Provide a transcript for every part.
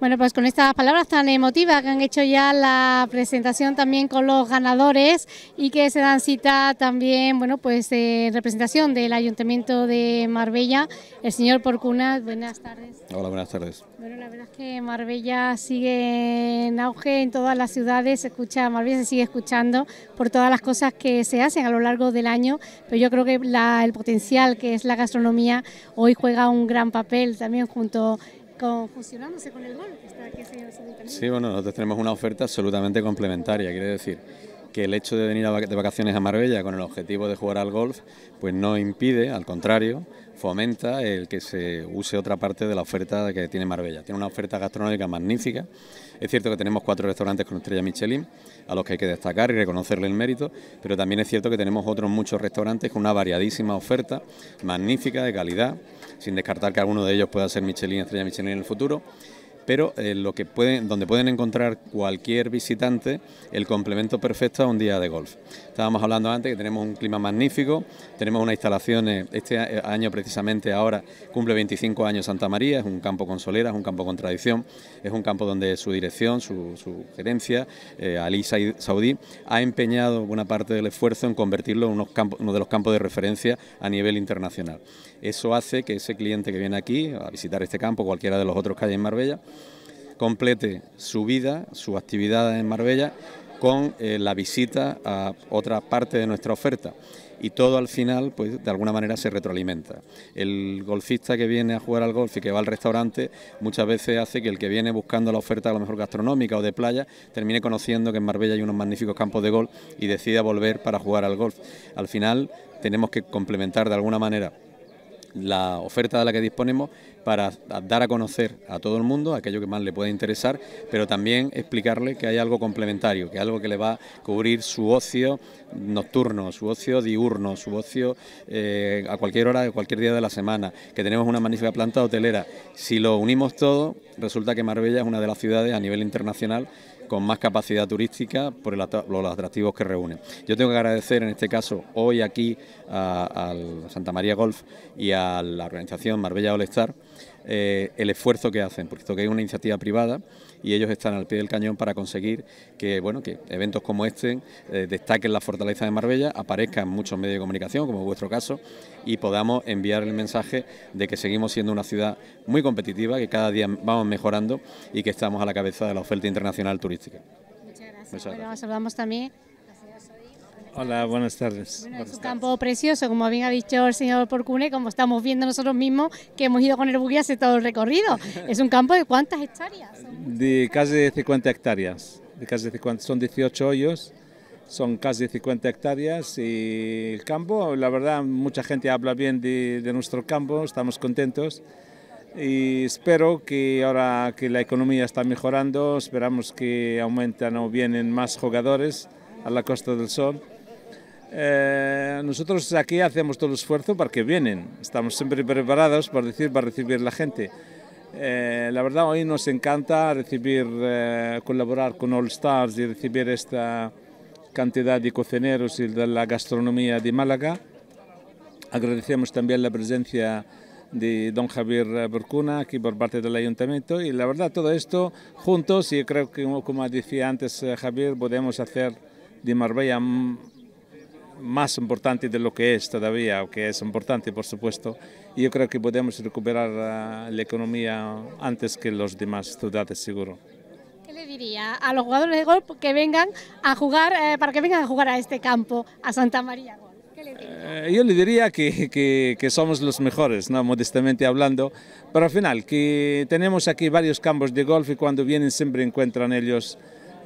Bueno, pues con estas palabras tan emotivas que han hecho ya la presentación también con los ganadores y que se dan cita también, bueno, pues en eh, representación del Ayuntamiento de Marbella, el señor Porcuna, buenas tardes. Hola, buenas tardes. Bueno, la verdad es que Marbella sigue en auge en todas las ciudades, se escucha, Marbella se sigue escuchando por todas las cosas que se hacen a lo largo del año, pero yo creo que la, el potencial que es la gastronomía hoy juega un gran papel también junto con el sí, bueno, nosotros tenemos una oferta absolutamente complementaria, quiere decir, que el hecho de venir de vacaciones a Marbella con el objetivo de jugar al golf, pues no impide, al contrario, fomenta el que se use otra parte de la oferta que tiene Marbella. Tiene una oferta gastronómica magnífica. Es cierto que tenemos cuatro restaurantes con estrella Michelin, a los que hay que destacar y reconocerle el mérito, pero también es cierto que tenemos otros muchos restaurantes con una variadísima oferta, magnífica, de calidad, sin descartar que alguno de ellos pueda ser Michelin, estrella Michelin en el futuro pero eh, que pueden, donde pueden encontrar cualquier visitante el complemento perfecto a un día de golf. Estábamos hablando antes que tenemos un clima magnífico, tenemos unas instalaciones, este eh, año precisamente ahora cumple 25 años Santa María, es un campo con solera, es un campo con tradición, es un campo donde su dirección, su, gerencia, eh, Ali Saudí, ha empeñado buena parte del esfuerzo en convertirlo en uno de los campos de referencia a nivel internacional. Eso hace que ese cliente que viene aquí a visitar este campo, cualquiera de los otros que hay en Marbella, complete su vida, su actividad en Marbella con eh, la visita a otra parte de nuestra oferta. Y todo al final, pues de alguna manera se retroalimenta. El golfista que viene a jugar al golf y que va al restaurante muchas veces hace que el que viene buscando la oferta a lo mejor gastronómica o de playa termine conociendo que en Marbella hay unos magníficos campos de golf y decida volver para jugar al golf. Al final tenemos que complementar de alguna manera la oferta de la que disponemos para dar a conocer a todo el mundo aquello que más le puede interesar, pero también explicarle que hay algo complementario, que algo que le va a cubrir su ocio nocturno, su ocio diurno, su ocio eh, a cualquier hora, de cualquier día de la semana, que tenemos una magnífica planta hotelera. Si lo unimos todo, resulta que Marbella es una de las ciudades a nivel internacional con más capacidad turística por los atractivos que reúne. Yo tengo que agradecer en este caso hoy aquí al Santa María Golf y a la organización Marbella All Star eh, el esfuerzo que hacen, porque esto que es una iniciativa privada y ellos están al pie del cañón para conseguir que, bueno, que eventos como este eh, destaquen la fortaleza de Marbella, aparezcan muchos medios de comunicación, como en vuestro caso, y podamos enviar el mensaje de que seguimos siendo una ciudad muy competitiva, que cada día vamos mejorando y que estamos a la cabeza de la oferta internacional turística. Muchas gracias. Muchas saludamos también Hola, buenas tardes. es un campo precioso, como bien ha dicho el señor Porcune, como estamos viendo nosotros mismos que hemos ido con el buggy hace todo el recorrido. es un campo de cuántas hectáreas? De casi 50 hectáreas, de casi son 18 hoyos son casi 50 hectáreas y el campo, la verdad, mucha gente habla bien de, nuestro campo, estamos contentos y espero que ahora que la economía está mejorando, esperamos que aumenten o vienen más jugadores a la Costa del Sol eh, nosotros aquí hacemos todo el esfuerzo para que vienen. Estamos siempre preparados para decir, para recibir la gente. Eh, la verdad, hoy nos encanta recibir, eh, colaborar con All Stars y recibir esta cantidad de cocineros y de la gastronomía de Málaga. Agradecemos también la presencia de don Javier Burcuna aquí por parte del ayuntamiento y la verdad todo esto juntos y creo que como decía antes Javier podemos hacer de Marbella mm, más importante de lo que es todavía, o que es importante por supuesto. Yo creo que podemos recuperar ah, la economía antes que los demás ciudades, seguro. ¿Qué le diría a los jugadores de golf que vengan a jugar, eh, para que vengan a jugar a este campo, a Santa María? ¿Qué le diría? Eh, yo le diría que, que, que, somos los mejores, ¿no? modestamente hablando, pero al final que tenemos aquí varios campos de golf y cuando vienen siempre encuentran ellos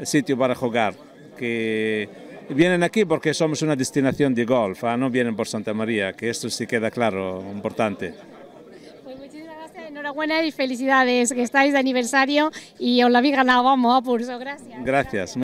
sitio para jugar, que Vienen aquí porque somos una destinación de golf, ¿ah? no vienen por Santa María, que esto sí queda claro, importante. Pues muchísimas gracias, enhorabuena y felicidades, que estáis de aniversario y os la habéis ganado, vamos, a Gracias. gracias.